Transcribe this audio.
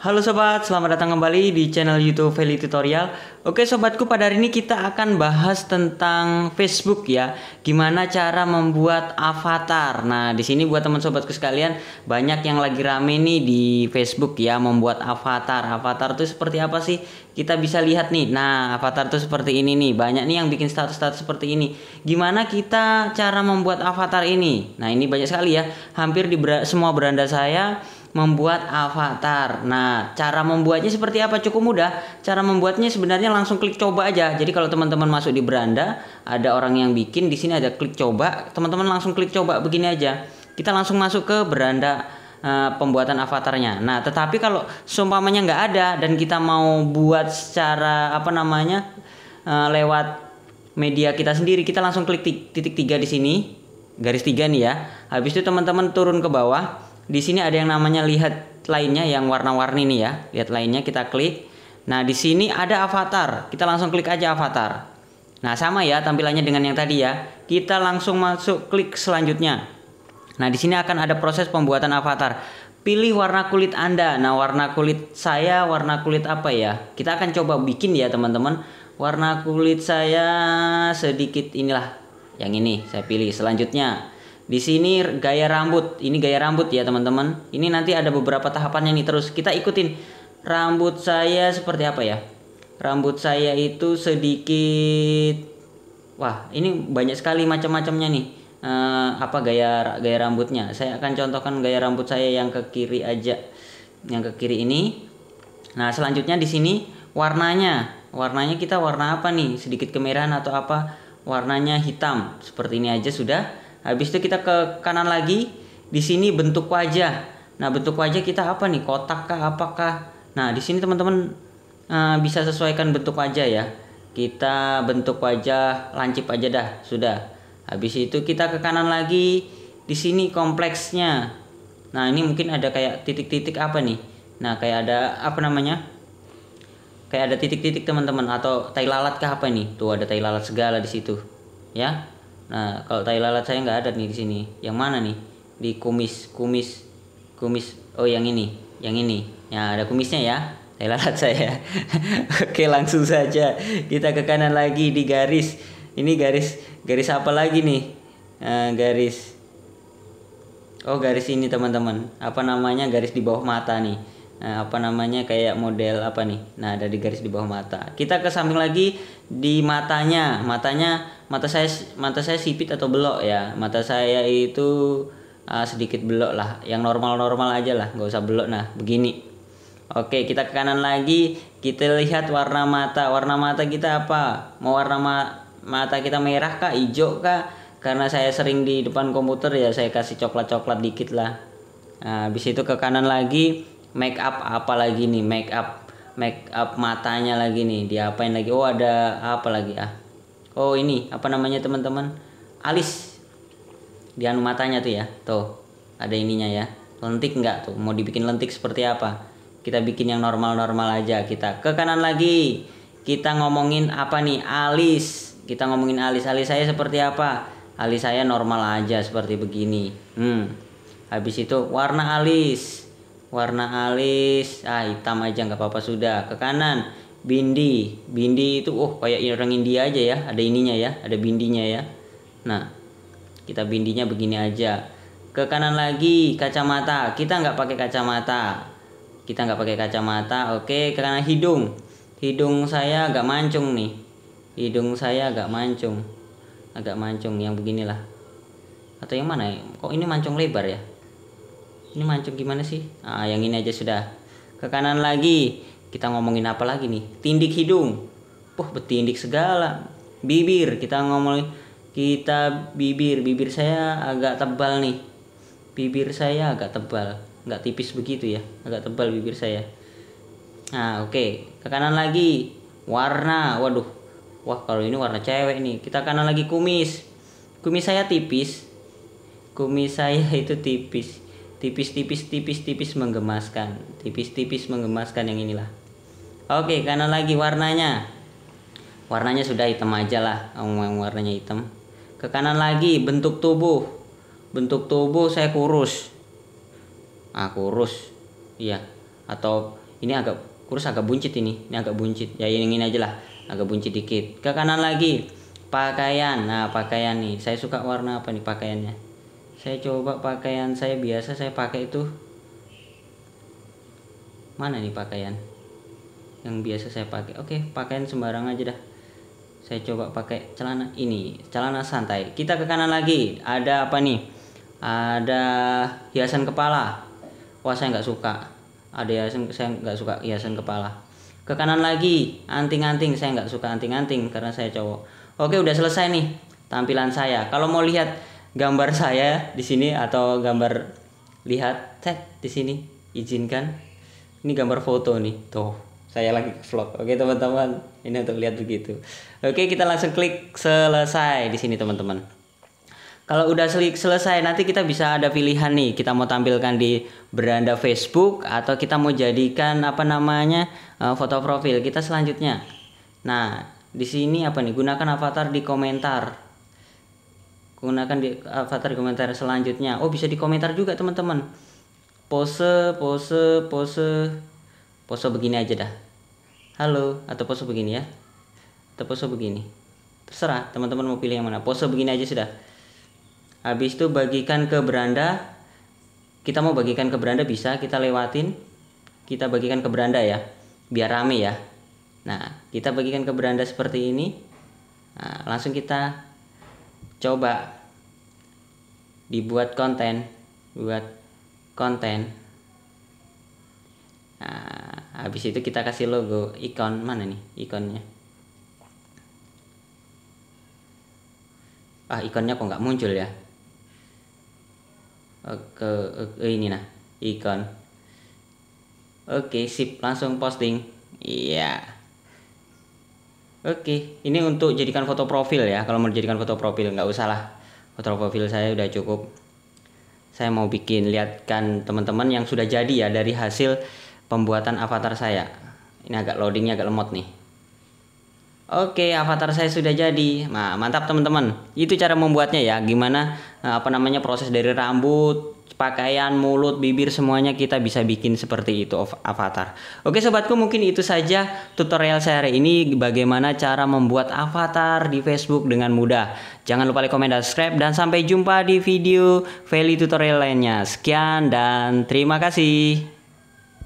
Halo sobat, selamat datang kembali di channel YouTube Veli Tutorial. Oke sobatku, pada hari ini kita akan bahas tentang Facebook ya. Gimana cara membuat avatar. Nah, di sini buat teman sobatku sekalian banyak yang lagi rame nih di Facebook ya membuat avatar. Avatar itu seperti apa sih? Kita bisa lihat nih. Nah, avatar itu seperti ini nih. Banyak nih yang bikin status-status seperti ini. Gimana kita cara membuat avatar ini? Nah, ini banyak sekali ya. Hampir di semua beranda saya membuat avatar. Nah, cara membuatnya seperti apa? Cukup mudah. Cara membuatnya sebenarnya langsung klik coba aja. Jadi kalau teman-teman masuk di beranda, ada orang yang bikin di sini ada klik coba, teman-teman langsung klik coba begini aja. Kita langsung masuk ke beranda uh, pembuatan avatarnya. Nah, tetapi kalau seumpamanya nggak ada dan kita mau buat secara apa namanya uh, lewat media kita sendiri, kita langsung klik titik tiga di sini garis tiga nih ya. Habis itu teman-teman turun ke bawah di sini ada yang namanya lihat lainnya yang warna-warni nih ya. Lihat lainnya kita klik. Nah, di sini ada avatar. Kita langsung klik aja avatar. Nah, sama ya tampilannya dengan yang tadi ya. Kita langsung masuk klik selanjutnya. Nah, di sini akan ada proses pembuatan avatar. Pilih warna kulit Anda. Nah, warna kulit saya warna kulit apa ya? Kita akan coba bikin ya, teman-teman. Warna kulit saya sedikit inilah. Yang ini saya pilih selanjutnya. Di sini gaya rambut, ini gaya rambut ya teman-teman. Ini nanti ada beberapa tahapannya nih terus kita ikutin. Rambut saya seperti apa ya? Rambut saya itu sedikit Wah, ini banyak sekali macam-macamnya nih. Uh, apa gaya gaya rambutnya? Saya akan contohkan gaya rambut saya yang ke kiri aja. Yang ke kiri ini. Nah, selanjutnya di sini warnanya. Warnanya kita warna apa nih? Sedikit kemerahan atau apa? Warnanya hitam. Seperti ini aja sudah Habis itu kita ke kanan lagi. Di sini bentuk wajah. Nah, bentuk wajah kita apa nih? Kotak kah apakah? Nah, di sini teman-teman uh, bisa sesuaikan bentuk wajah ya. Kita bentuk wajah lancip aja dah, sudah. Habis itu kita ke kanan lagi. Di sini kompleksnya. Nah, ini mungkin ada kayak titik-titik apa nih? Nah, kayak ada apa namanya? Kayak ada titik-titik teman-teman atau tai lalat kah apa ini? Tuh ada tai lalat segala di situ. Ya. Nah, kalau tai lalat saya nggak ada nih di sini. Yang mana nih? Di kumis, kumis, kumis. Oh, yang ini, yang ini. Ya, ada kumisnya ya. Tai lalat saya. Oke, langsung saja kita ke kanan lagi di garis. Ini garis, garis apa lagi nih? Uh, garis. Oh, garis ini teman-teman. Apa namanya? Garis di bawah mata nih. Eh, apa namanya kayak model apa nih nah ada di garis di bawah mata kita ke samping lagi di matanya matanya mata saya mata saya sipit atau belok ya mata saya itu uh, sedikit belok lah yang normal normal aja lah nggak usah belok nah begini oke kita ke kanan lagi kita lihat warna mata warna mata kita apa mau warna ma mata kita merah kah hijau kah karena saya sering di depan komputer ya saya kasih coklat coklat dikit lah nah, habis itu ke kanan lagi make up apa lagi nih make up make up matanya lagi nih diapain lagi oh ada apa lagi ah oh ini apa namanya teman-teman alis di anu matanya tuh ya tuh ada ininya ya lentik nggak tuh mau dibikin lentik seperti apa kita bikin yang normal-normal aja kita ke kanan lagi kita ngomongin apa nih alis kita ngomongin alis alis saya seperti apa alis saya normal aja seperti begini hmm habis itu warna alis warna alis ah hitam aja nggak apa-apa sudah ke kanan bindi bindi itu oh kayak orang India aja ya ada ininya ya ada bindinya ya nah kita bindinya begini aja ke kanan lagi kacamata kita nggak pakai kacamata kita nggak pakai kacamata oke ke kanan hidung hidung saya agak mancung nih hidung saya agak mancung agak mancung yang beginilah atau yang mana ya kok ini mancung lebar ya ini mancung gimana sih nah, yang ini aja sudah ke kanan lagi kita ngomongin apa lagi nih tindik hidung Puh, betindik segala bibir kita ngomongin kita bibir bibir saya agak tebal nih bibir saya agak tebal nggak tipis begitu ya agak tebal bibir saya nah oke okay. ke kanan lagi warna waduh wah kalau ini warna cewek nih kita kanan lagi kumis kumis saya tipis kumis saya itu tipis tipis-tipis tipis-tipis menggemaskan tipis-tipis menggemaskan yang inilah oke karena lagi warnanya warnanya sudah hitam aja lah yang warnanya hitam ke kanan lagi bentuk tubuh bentuk tubuh saya kurus ah kurus iya atau ini agak kurus agak buncit ini ini agak buncit ya yang ini aja lah agak buncit dikit ke kanan lagi pakaian nah pakaian nih saya suka warna apa nih pakaiannya saya coba pakaian saya biasa saya pakai itu mana nih pakaian yang biasa saya pakai oke pakaian sembarang aja dah saya coba pakai celana ini celana santai kita ke kanan lagi ada apa nih ada hiasan kepala wah saya nggak suka ada hiasan saya nggak suka hiasan kepala ke kanan lagi anting-anting saya nggak suka anting-anting karena saya cowok oke udah selesai nih tampilan saya kalau mau lihat gambar saya di sini atau gambar lihat teh di sini izinkan ini gambar foto nih tuh saya lagi vlog oke teman-teman ini untuk lihat begitu oke kita langsung klik selesai di sini teman-teman kalau udah selesai nanti kita bisa ada pilihan nih kita mau tampilkan di beranda Facebook atau kita mau jadikan apa namanya eh, foto profil kita selanjutnya nah di sini apa nih gunakan avatar di komentar gunakan di avatar komentar selanjutnya oh bisa di komentar juga teman-teman pose pose pose pose begini aja dah halo atau pose begini ya atau pose begini terserah teman-teman mau pilih yang mana pose begini aja sudah habis itu bagikan ke beranda kita mau bagikan ke beranda bisa kita lewatin kita bagikan ke beranda ya biar rame ya nah kita bagikan ke beranda seperti ini nah, langsung kita coba dibuat konten buat konten nah, habis itu kita kasih logo ikon mana nih ikonnya ah ikonnya kok nggak muncul ya oke, ini nah ikon oke sip langsung posting iya yeah. Oke, ini untuk jadikan foto profil ya. Kalau mau jadikan foto profil nggak usah lah. Foto profil saya udah cukup. Saya mau bikin lihatkan teman-teman yang sudah jadi ya dari hasil pembuatan avatar saya. Ini agak loadingnya agak lemot nih. Oke, avatar saya sudah jadi. Nah, mantap teman-teman. Itu cara membuatnya ya. Gimana eh, apa namanya proses dari rambut, pakaian, mulut, bibir semuanya kita bisa bikin seperti itu of avatar. Oke, sobatku mungkin itu saja tutorial saya hari ini bagaimana cara membuat avatar di Facebook dengan mudah. Jangan lupa like, comment, dan subscribe dan sampai jumpa di video value tutorial lainnya. Sekian dan terima kasih.